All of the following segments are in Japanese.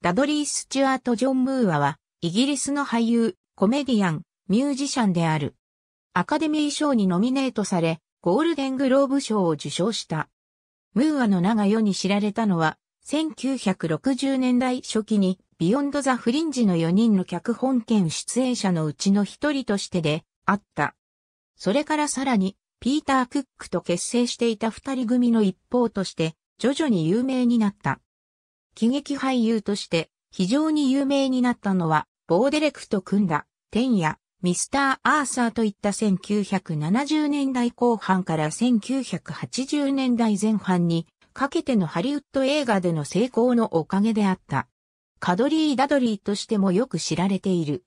ダドリー・スチュアート・ジョン・ムーアは、イギリスの俳優、コメディアン、ミュージシャンである。アカデミー賞にノミネートされ、ゴールデングローブ賞を受賞した。ムーアの名が世に知られたのは、1960年代初期に、ビヨンド・ザ・フリンジの4人の脚本兼出演者のうちの一人としてで、あった。それからさらに、ピーター・クックと結成していた二人組の一方として、徐々に有名になった。喜劇俳優として非常に有名になったのは、ボーデレクと組んだ、天や、ミスター・アーサーといった1970年代後半から1980年代前半にかけてのハリウッド映画での成功のおかげであった。カドリー・ダドリーとしてもよく知られている。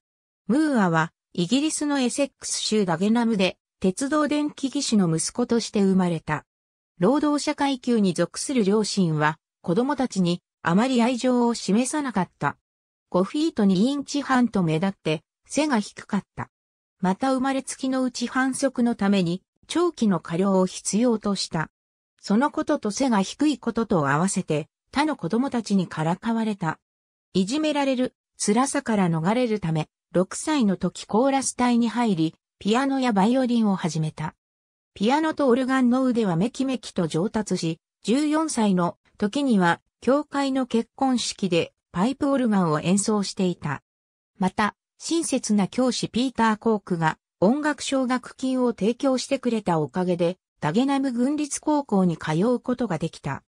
ムーアはイギリスのエセックス州ダゲナムで鉄道電気技師の息子として生まれた。労働者階級に属する両親は子供たちにあまり愛情を示さなかった。5フィート2インチ半と目立って背が低かった。また生まれつきのうち反則のために長期の過量を必要とした。そのことと背が低いことと合わせて他の子供たちにからかわれた。いじめられる辛さから逃れるため6歳の時コーラス隊に入りピアノやバイオリンを始めた。ピアノとオルガンの腕はメキメキと上達し、14歳の時には教会の結婚式でパイプオルガンを演奏していた。また、親切な教師ピーター・コークが音楽奨学金を提供してくれたおかげで、ダゲナム軍立高校に通うことができた。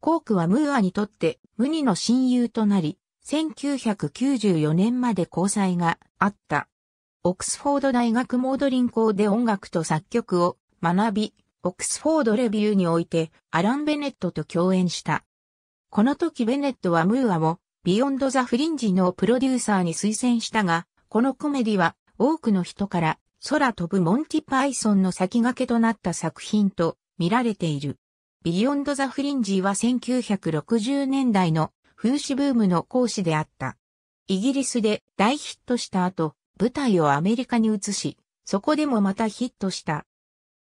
コークはムーアにとって無二の親友となり、1994年まで交際があった。オックスフォード大学モードリン校で音楽と作曲を学び、オックスフォードレビューにおいてアラン・ベネットと共演した。この時ベネットはムーアをビヨンド・ザ・フリンジのプロデューサーに推薦したが、このコメディは多くの人から空飛ぶモンティ・パイソンの先駆けとなった作品と見られている。ビヨンド・ザ・フリンジは1960年代の風刺ブームの講師であった。イギリスで大ヒットした後、舞台をアメリカに移し、そこでもまたヒットした。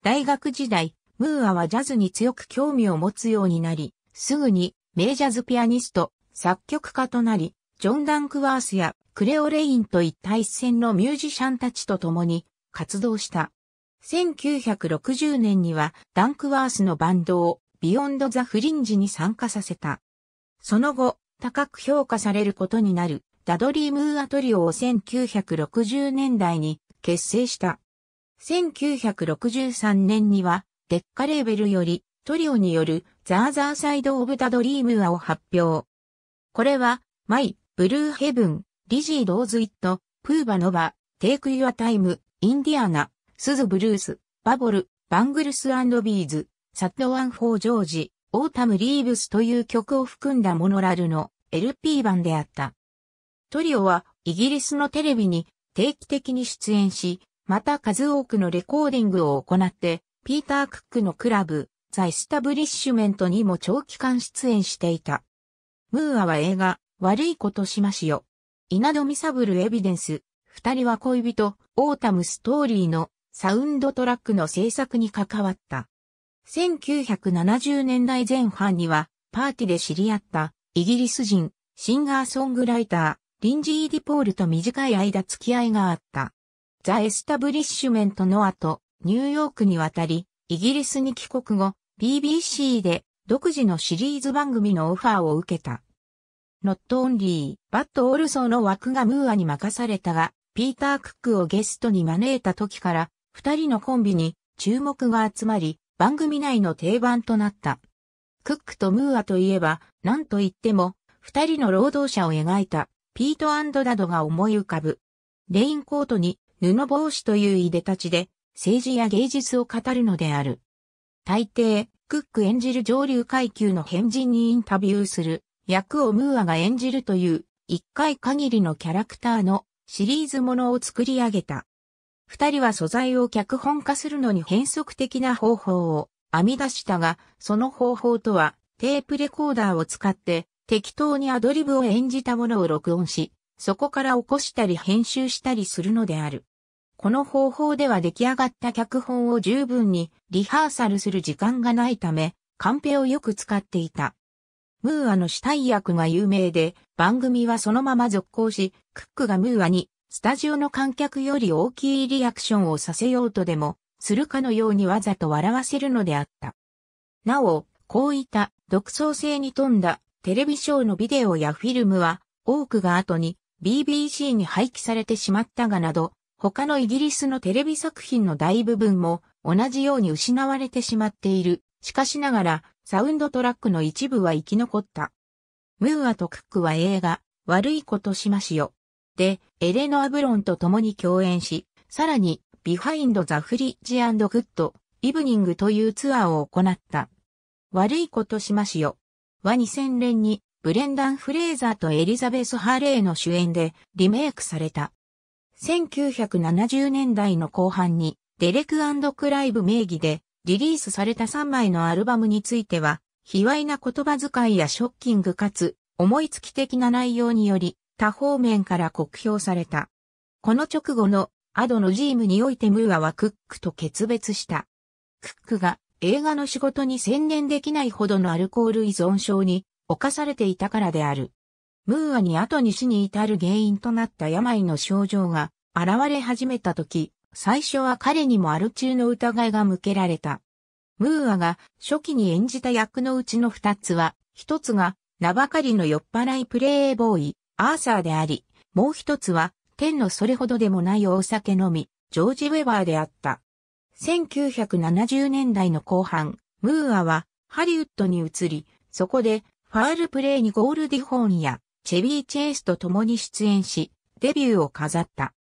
大学時代、ムーアはジャズに強く興味を持つようになり、すぐに名ジャズピアニスト、作曲家となり、ジョン・ダンクワースやクレオレインといった一線のミュージシャンたちと共に活動した。1960年にはダンクワースのバンドをビヨンド・ザ・フリンジに参加させた。その後、高く評価されることになるダドリームーアトリオを1960年代に結成した。1963年にはデッカレーベルよりトリオによるザーザーサイド・オブ・ザ・ドリームアを発表。これは、マイ、ブルーヘブン、リジー・ローズ・イット、プーバ・ノバ、テイク・ユア・タイム、インディアナ、スズ・ブルース、バボル、バングルス・アンド・ビーズ、サット・ワン・フォー・ジョージ、オータム・リーブスという曲を含んだモノラルの LP 版であった。トリオはイギリスのテレビに定期的に出演し、また数多くのレコーディングを行って、ピーター・クックのクラブ、ザ・エスタブリッシュメントにも長期間出演していた。ムーアは映画、悪いことしましよ。稲戸ミサブルエビデンス、二人は恋人、オータムストーリーのサウンドトラックの制作に関わった。1970年代前半には、パーティで知り合った、イギリス人、シンガーソングライター、リンジー・ディポールと短い間付き合いがあった。ザ・エスタブリッシュメントの後、ニューヨークに渡り、イギリスに帰国後、BBC で独自のシリーズ番組のオファーを受けた。ノットオンリー、バットオルソーの枠がムーアに任されたが、ピーター・クックをゲストに招いた時から、二人のコンビに注目が集まり、番組内の定番となった。クックとムーアといえば、何と言っても、二人の労働者を描いた、ピートダドが思い浮かぶ。レインコートに布帽子といういでたちで、政治や芸術を語るのである。大抵、クック演じる上流階級の変人にインタビューする役をムーアが演じるという一回限りのキャラクターのシリーズものを作り上げた。二人は素材を脚本化するのに変則的な方法を編み出したが、その方法とはテープレコーダーを使って適当にアドリブを演じたものを録音し、そこから起こしたり編集したりするのである。この方法では出来上がった脚本を十分にリハーサルする時間がないため、カンペをよく使っていた。ムーアの死体役が有名で、番組はそのまま続行し、クックがムーアに、スタジオの観客より大きいリアクションをさせようとでも、するかのようにわざと笑わせるのであった。なお、こういった独創性に富んだテレビショーのビデオやフィルムは、多くが後に BBC に廃棄されてしまったがなど、他のイギリスのテレビ作品の大部分も同じように失われてしまっている。しかしながら、サウンドトラックの一部は生き残った。ムーアとクックは映画、悪いことしましよ。で、エレノア・ブロンと共に共演し、さらに、ビハインド・ザ・フリッジ・アンド・グッド、イブニングというツアーを行った。悪いことしましよ。は2000年に、ブレンダン・フレーザーとエリザベス・ハーレーの主演でリメイクされた。1970年代の後半にデレククライブ名義でリリースされた3枚のアルバムについては、卑猥な言葉遣いやショッキングかつ思いつき的な内容により多方面から酷評された。この直後のアドのジームにおいてムーアはクックと決別した。クックが映画の仕事に専念できないほどのアルコール依存症に侵されていたからである。ムーアに後に死に至る原因となった病の症状が現れ始めた時、最初は彼にもアル中の疑いが向けられた。ムーアが初期に演じた役のうちの二つは、一つが名ばかりの酔っ払いプレイボーイ、アーサーであり、もう一つは天のそれほどでもないお酒飲み、ジョージ・ウェバーであった。1970年代の後半、ムーアはハリウッドに移り、そこでファールプレイにゴールディホーンやチェビー・チェイスと共に出演し、デビューを飾った。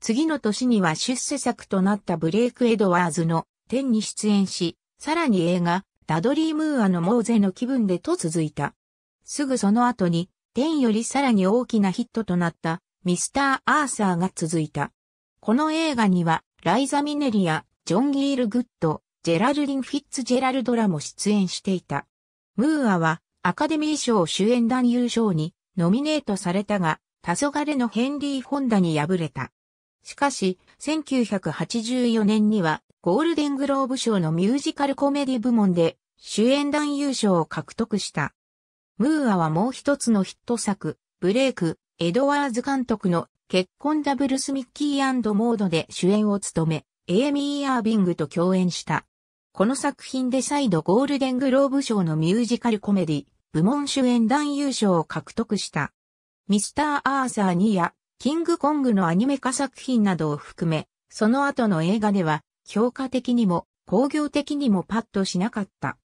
次の年には出世作となったブレイク・エドワーズの天に出演し、さらに映画、ダドリームーアのモーゼの気分でと続いた。すぐその後に、天よりさらに大きなヒットとなったミスター・アーサーが続いた。この映画には、ライザ・ミネリア、ジョン・ギール・グッド、ジェラルリン・フィッツ・ジェラルドラも出演していた。ムーアはアカデミー賞主演男優賞にノミネートされたが、黄昏のヘンリー・ホンダに敗れた。しかし、1984年には、ゴールデングローブ賞のミュージカルコメディ部門で、主演男優賞を獲得した。ムーアはもう一つのヒット作、ブレイク、エドワーズ監督の結婚ダブルスミッキーモードで主演を務め、エイミー・アービングと共演した。この作品で再度ゴールデングローブ賞のミュージカルコメディ、部門主演男優賞を獲得した。ミスター・アーサー2や、キングコングのアニメ化作品などを含め、その後の映画では、評価的にも、工業的にもパッとしなかった。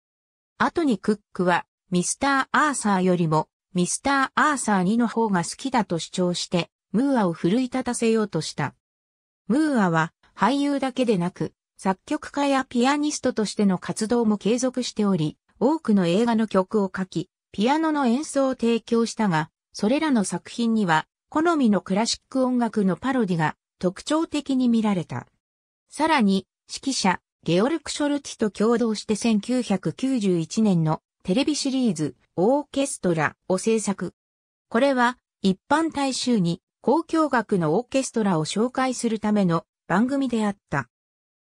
後にクックは、ミスター・アーサーよりも、ミスター・アーサー2の方が好きだと主張して、ムーアを奮い立たせようとした。ムーアは、俳優だけでなく、作曲家やピアニストとしての活動も継続しており、多くの映画の曲を書き、ピアノの演奏を提供したが、それらの作品には、好みのクラシック音楽のパロディが特徴的に見られた。さらに、指揮者、ゲオルク・ショルティと共同して1991年のテレビシリーズ、オーケストラを制作。これは、一般大衆に公共楽のオーケストラを紹介するための番組であった。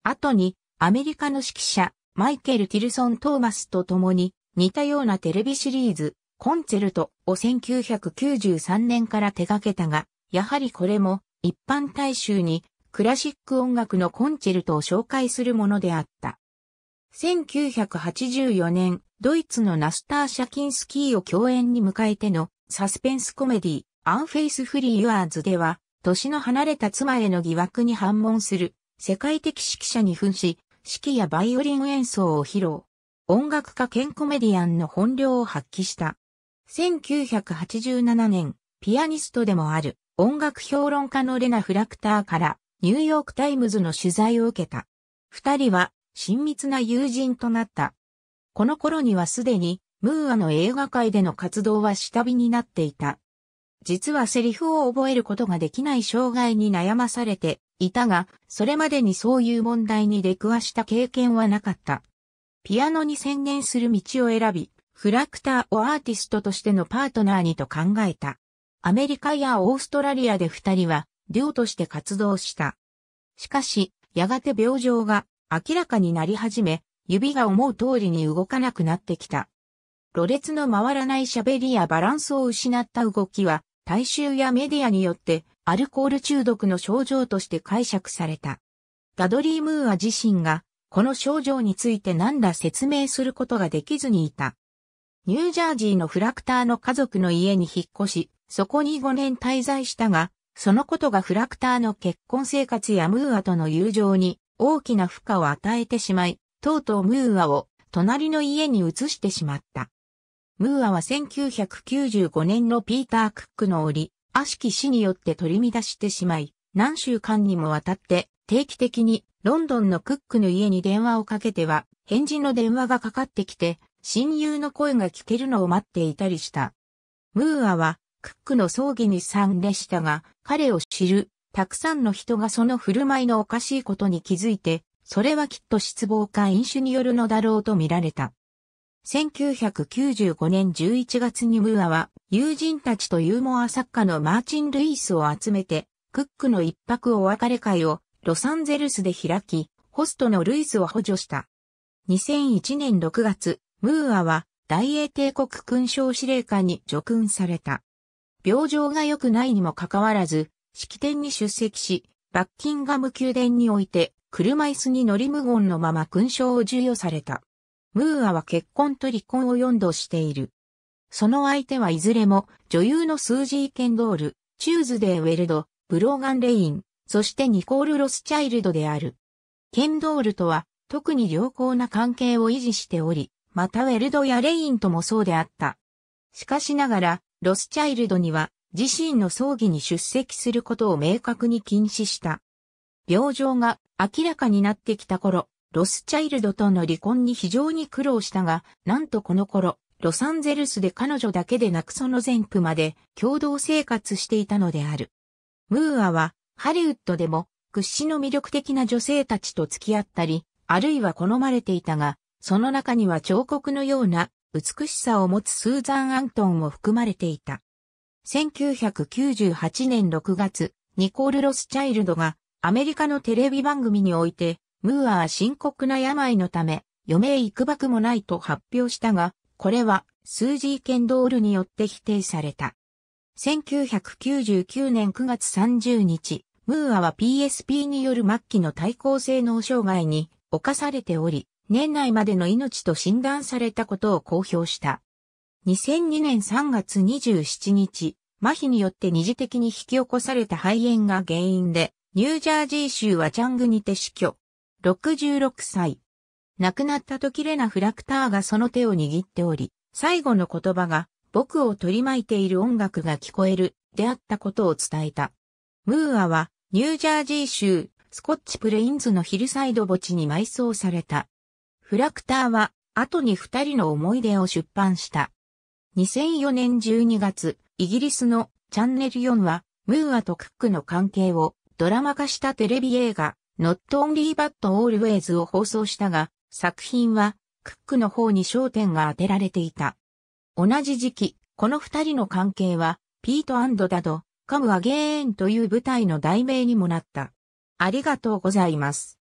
後に、アメリカの指揮者、マイケル・ティルソン・トーマスと共に、似たようなテレビシリーズ、コンチェルトを1993年から手掛けたが、やはりこれも一般大衆にクラシック音楽のコンチェルトを紹介するものであった。1984年、ドイツのナスター・シャキンスキーを共演に迎えてのサスペンスコメディ、アンフェイスフリー・ユアーズでは、年の離れた妻への疑惑に反問する世界的指揮者に扮し、指揮やバイオリン演奏を披露。音楽家兼コメディアンの本領を発揮した。1987年、ピアニストでもある音楽評論家のレナ・フラクターからニューヨークタイムズの取材を受けた。二人は親密な友人となった。この頃にはすでにムーアの映画界での活動は下火になっていた。実はセリフを覚えることができない障害に悩まされていたが、それまでにそういう問題に出くわした経験はなかった。ピアノに専念する道を選び、フラクターをアーティストとしてのパートナーにと考えた。アメリカやオーストラリアで二人は、デュオとして活動した。しかし、やがて病状が明らかになり始め、指が思う通りに動かなくなってきた。路列の回らない喋りやバランスを失った動きは、大衆やメディアによってアルコール中毒の症状として解釈された。ガドリー・ムーア自身がこの症状について何ら説明することができずにいた。ニュージャージーのフラクターの家族の家に引っ越し、そこに5年滞在したが、そのことがフラクターの結婚生活やムーアとの友情に大きな負荷を与えてしまい、とうとうムーアを隣の家に移してしまった。ムーアは1995年のピーター・クックの折、悪しき死によって取り乱してしまい、何週間にもわたって定期的にロンドンのクックの家に電話をかけては、返事の電話がかかってきて、親友の声が聞けるのを待っていたりした。ムーアは、クックの葬儀に参列したが、彼を知る、たくさんの人がその振る舞いのおかしいことに気づいて、それはきっと失望か飲酒によるのだろうと見られた。1995年11月にムーアは、友人たちとユーモア作家のマーチン・ルイスを集めて、クックの一泊お別れ会をロサンゼルスで開き、ホストのルイスを補助した。2001年6月、ムーアは大英帝国勲章司令官に叙勲された。病状が良くないにもかかわらず、式典に出席し、バッキンガム宮殿において、車椅子に乗り無言のまま勲章を授与された。ムーアは結婚と離婚を4度している。その相手はいずれも女優のスージー・ケンドール、チューズデー・ウェルド、ブローガン・レイン、そしてニコール・ロスチャイルドである。ケンドールとは、特に良好な関係を維持しており、またウェルドやレインともそうであった。しかしながら、ロスチャイルドには、自身の葬儀に出席することを明確に禁止した。病状が明らかになってきた頃、ロスチャイルドとの離婚に非常に苦労したが、なんとこの頃、ロサンゼルスで彼女だけでなくその前部まで共同生活していたのである。ムーアはハリウッドでも屈指の魅力的な女性たちと付き合ったり、あるいは好まれていたが、その中には彫刻のような美しさを持つスーザン・アントンも含まれていた。1998年6月、ニコール・ロスチャイルドがアメリカのテレビ番組において、ムーアは深刻な病のため、余命幾ばくもないと発表したが、これはスージー・ケンドールによって否定された。1999年9月30日、ムーアは PSP による末期の対抗性能障害に侵されており、年内までの命と診断されたことを公表した。2002年3月27日、麻痺によって二次的に引き起こされた肺炎が原因で、ニュージャージー州はチャングにて死去。66歳。亡くなった時レナ・フラクターがその手を握っており、最後の言葉が、僕を取り巻いている音楽が聞こえる、であったことを伝えた。ムーアは、ニュージャージー州、スコッチプレインズのヒルサイド墓地に埋葬された。フラクターは、後に二人の思い出を出版した。2004年12月、イギリスのチャンネル4は、ムーアとクックの関係をドラマ化したテレビ映画、Not Only But Always を放送したが、作品はクックの方に焦点が当てられていた。同じ時期、この二人の関係は、ピートダド、カムアゲーンという舞台の題名にもなった。ありがとうございます。